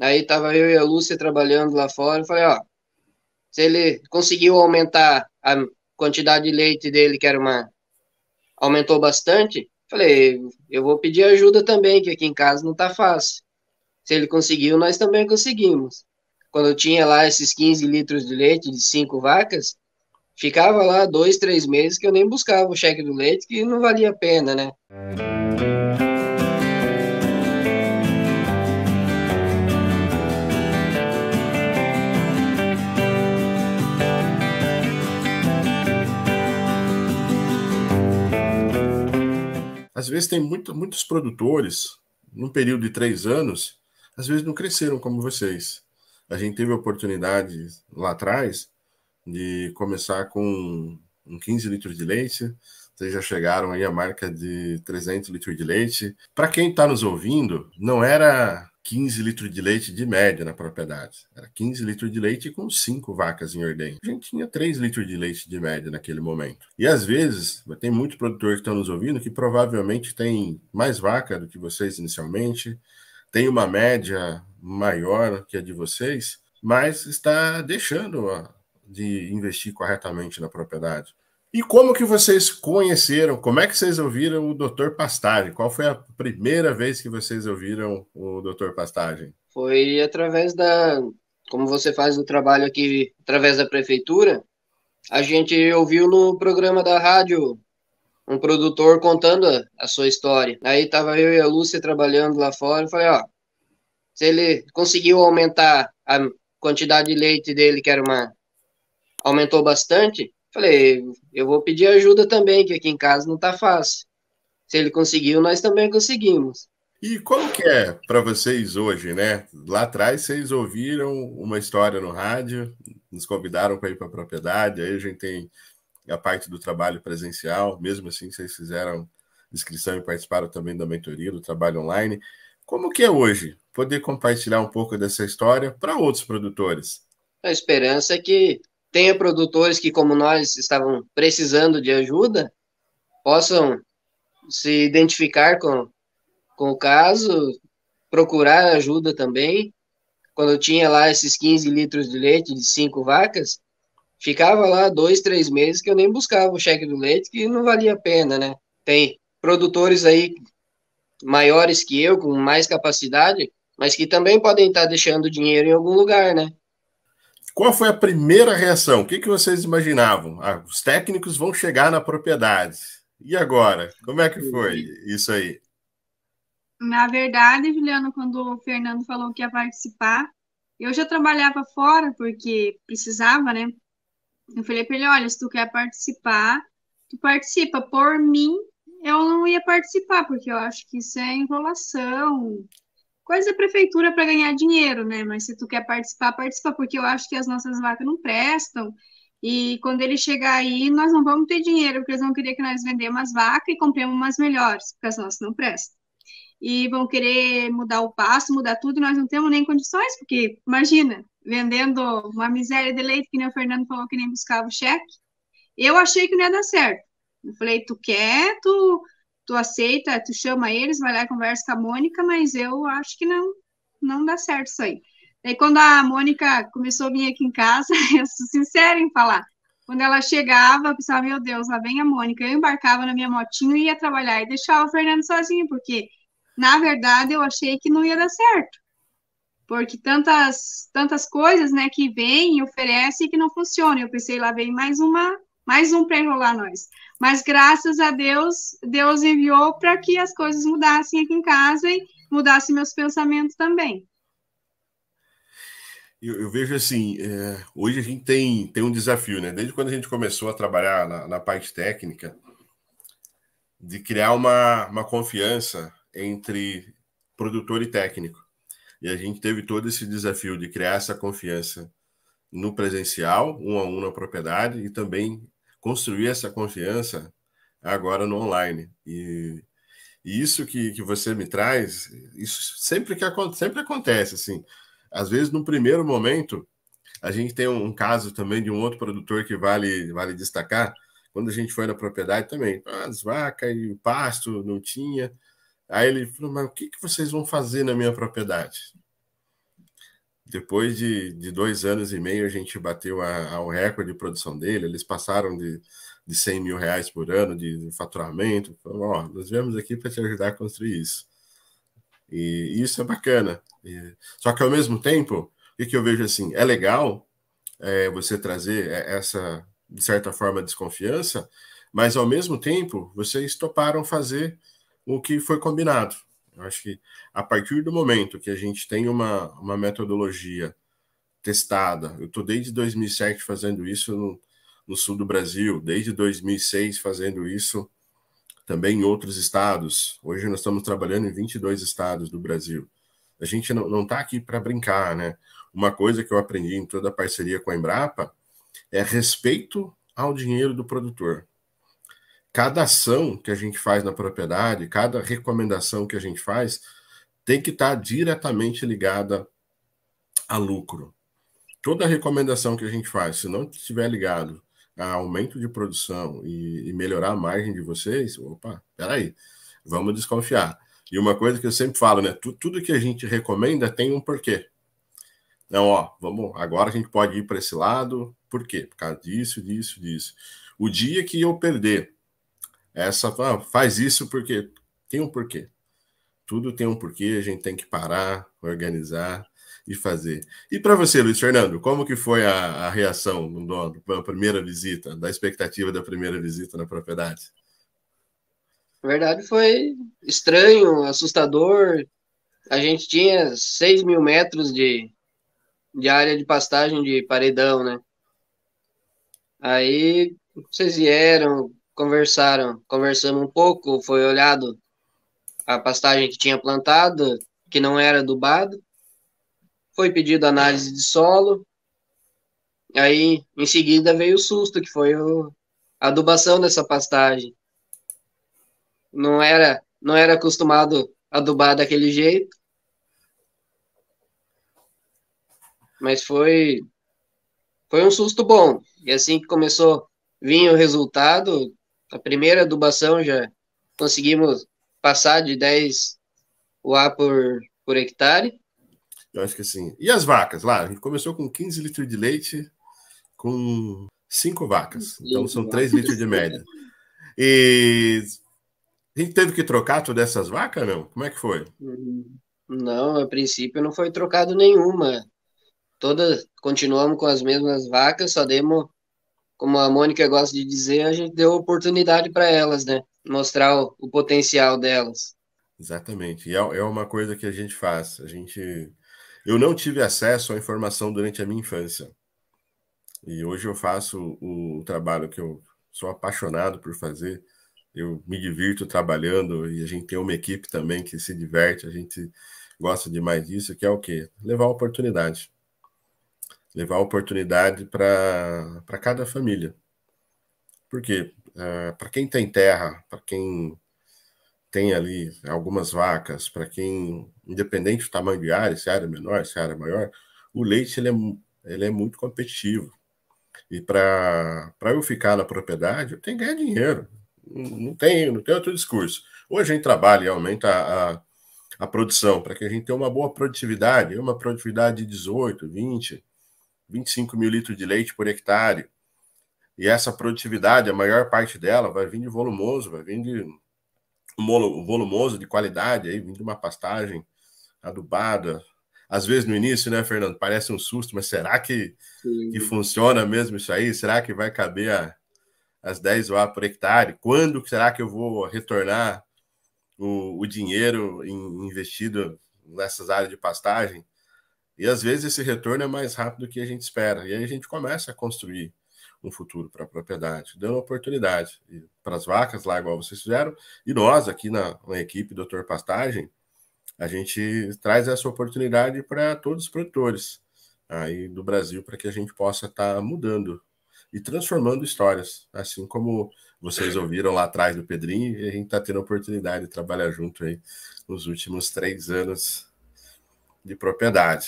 Aí tava eu e a Lúcia trabalhando lá fora. Eu falei, ó, se ele conseguiu aumentar a quantidade de leite dele, que era uma. aumentou bastante, falei, eu vou pedir ajuda também, que aqui em casa não tá fácil. Se ele conseguiu, nós também conseguimos. Quando eu tinha lá esses 15 litros de leite de cinco vacas, ficava lá dois, três meses que eu nem buscava o cheque do leite, que não valia a pena, né? às vezes tem muito, muitos produtores, num período de três anos, às vezes não cresceram como vocês. A gente teve a oportunidade lá atrás de começar com 15 litros de leite, vocês já chegaram aí à marca de 300 litros de leite. Para quem está nos ouvindo, não era 15 litros de leite de média na propriedade. Era 15 litros de leite com 5 vacas em ordem. A gente tinha 3 litros de leite de média naquele momento. E às vezes, tem muito produtor que está nos ouvindo que provavelmente tem mais vaca do que vocês inicialmente, tem uma média maior que a de vocês, mas está deixando de investir corretamente na propriedade. E como que vocês conheceram? Como é que vocês ouviram o Dr. Pastagem? Qual foi a primeira vez que vocês ouviram o Dr. Pastagem? Foi através da, como você faz o trabalho aqui através da prefeitura, a gente ouviu no programa da rádio um produtor contando a, a sua história. Aí tava eu e a Lúcia trabalhando lá fora, e falei, ó, se ele conseguiu aumentar a quantidade de leite dele, que era uma aumentou bastante, Falei, eu vou pedir ajuda também, que aqui em casa não tá fácil. Se ele conseguiu, nós também conseguimos. E como que é para vocês hoje, né? Lá atrás vocês ouviram uma história no rádio, nos convidaram para ir para a propriedade, aí a gente tem a parte do trabalho presencial, mesmo assim vocês fizeram inscrição e participaram também da mentoria, do trabalho online. Como que é hoje poder compartilhar um pouco dessa história para outros produtores? A esperança é que tenha produtores que, como nós, estavam precisando de ajuda, possam se identificar com, com o caso, procurar ajuda também. Quando eu tinha lá esses 15 litros de leite de cinco vacas, ficava lá dois, três meses que eu nem buscava o cheque do leite, que não valia a pena, né? Tem produtores aí maiores que eu, com mais capacidade, mas que também podem estar deixando dinheiro em algum lugar, né? Qual foi a primeira reação? O que, que vocês imaginavam? Ah, os técnicos vão chegar na propriedade. E agora? Como é que foi isso aí? Na verdade, Juliano, quando o Fernando falou que ia participar, eu já trabalhava fora porque precisava, né? Eu falei para ele: olha, se tu quer participar, tu participa. Por mim, eu não ia participar, porque eu acho que isso é enrolação coisa da prefeitura para ganhar dinheiro, né? Mas se tu quer participar, participa, porque eu acho que as nossas vacas não prestam. E quando ele chegar aí, nós não vamos ter dinheiro, porque eles vão querer que nós vendemos as vacas e compremos umas melhores, porque as nossas não prestam. E vão querer mudar o pasto, mudar tudo, e nós não temos nem condições, porque, imagina, vendendo uma miséria de leite, que nem o Fernando falou que nem buscava o cheque. Eu achei que não ia dar certo. Eu falei, tu quer, tu tu aceita, tu chama eles, vai lá conversa com a Mônica, mas eu acho que não, não dá certo isso aí. Daí quando a Mônica começou a vir aqui em casa, eu sou sincera em falar, quando ela chegava, eu pensava, meu Deus, lá vem a Mônica, eu embarcava na minha motinha e ia trabalhar, e deixava o Fernando sozinho, porque, na verdade, eu achei que não ia dar certo. Porque tantas, tantas coisas, né, que vem e oferece e que não funciona. Eu pensei, lá vem mais uma mais um para enrolar nós. Mas graças a Deus, Deus enviou para que as coisas mudassem aqui em casa e mudassem meus pensamentos também. Eu, eu vejo assim, é, hoje a gente tem, tem um desafio, né? Desde quando a gente começou a trabalhar na, na parte técnica, de criar uma, uma confiança entre produtor e técnico. E a gente teve todo esse desafio de criar essa confiança no presencial, um a um na propriedade, e também construir essa confiança agora no online. E, e isso que, que você me traz, isso sempre que sempre acontece, assim. Às vezes, no primeiro momento, a gente tem um caso também de um outro produtor que vale, vale destacar. Quando a gente foi na propriedade também, ah, as vacas e o pasto não tinha. Aí ele falou, mas o que, que vocês vão fazer na minha propriedade? Depois de, de dois anos e meio, a gente bateu ao recorde de produção dele. Eles passaram de, de 100 mil reais por ano de, faturamento. ó, nós viemos aqui para te ajudar a construir isso. E, e isso é bacana. E, só que, ao mesmo tempo, o que, eu vejo assim? É legal é, você trazer essa, de certa forma, desconfiança, mas, ao mesmo tempo, vocês toparam fazer o que foi combinado. Eu acho que a partir do momento que a gente tem uma, uma metodologia testada, eu estou desde 2007 fazendo isso no, no, sul do Brasil, desde 2006 fazendo isso também em outros estados. Hoje nós estamos trabalhando em 22 estados do Brasil. A gente não está aqui para brincar, né? Uma coisa que eu aprendi em toda a parceria com a Embrapa é respeito ao dinheiro do produtor cada ação que a gente faz na propriedade, cada recomendação que a gente faz, tem que estar tá diretamente ligada a lucro. Toda recomendação que a gente faz, se não estiver ligado a aumento de produção e, e melhorar a margem de vocês, opa, peraí, vamos desconfiar. E uma coisa que eu sempre falo, né? Tu, tudo que a gente recomenda tem um porquê. Então, ó, vamos, agora a gente pode ir para esse lado, por quê? Por causa disso, disso, disso. O dia que eu perder essa é faz isso porque tem um porquê. Tudo tem um porquê, a gente tem que parar, organizar e fazer. E para você, Luiz Fernando, como que foi a, a reação da primeira visita, da expectativa da primeira visita na propriedade? Na verdade, foi estranho, assustador. A gente tinha 6 mil metros de, de área de pastagem de paredão, né? Aí vocês vieram, conversaram, conversamos um pouco, foi olhado a pastagem que tinha plantado, que não era adubado, foi pedido análise de solo, aí em seguida veio o susto, que foi a adubação dessa pastagem. Não era, não era acostumado a adubar daquele jeito, mas foi foi um susto bom. E assim que começou vinha o resultado, a primeira adubação já conseguimos passar de 10 UA por, por hectare. Eu acho que sim. E as vacas lá? A gente começou com 15 litros de leite com cinco vacas. Então são 3 litros de média. E a gente teve que trocar todas essas vacas, não? Como é que foi? Não, a princípio não foi trocado nenhuma. Todas continuamos com as mesmas vacas, só demos como a Mônica gosta de dizer, a gente deu oportunidade para elas, né? Mostrar o, o, potencial delas. Exatamente. E é, é uma coisa que a gente faz. A gente. Eu não tive acesso à informação durante a minha infância. E hoje eu faço o, o trabalho que eu sou apaixonado por fazer. Eu me divirto trabalhando e a gente tem uma equipe também que se diverte. A gente gosta demais disso, que é o quê? Levar oportunidade levar oportunidade para cada família. Porque uh, é, para quem tem terra, para quem tem ali algumas vacas, para quem, independente do tamanho de área, se a área é menor, se a área é maior, o leite ele é, ele é muito competitivo. E para eu ficar na propriedade, eu tenho que ganhar dinheiro. Não tem, não tem outro discurso. Hoje a gente trabalha e aumenta a, a, a produção para que a gente tenha uma boa produtividade, uma produtividade de 18, 20, 25 mil litros de leite por hectare. E essa produtividade, a maior parte dela, vai vir de volumoso, vai vir de volumoso de qualidade, aí, vindo de uma pastagem adubada. Às vezes no início, né, Fernando, parece um susto, mas será que, que funciona mesmo isso aí? Será que vai caber a, as 10 UA por hectare? Quando será que eu vou retornar o, o dinheiro investido nessas áreas de pastagem? E às vezes esse retorno é mais rápido do que a gente espera. E aí a gente começa a construir um futuro para a propriedade, dando oportunidade para as vacas lá, igual vocês fizeram, e nós aqui na, na equipe Doutor Pastagem, a gente traz essa oportunidade para todos os produtores aí do Brasil, para que a gente possa estar tá mudando e transformando histórias, assim como vocês ouviram lá atrás do Pedrinho, e a gente está tendo a oportunidade de trabalhar junto aí nos últimos três anos de propriedade.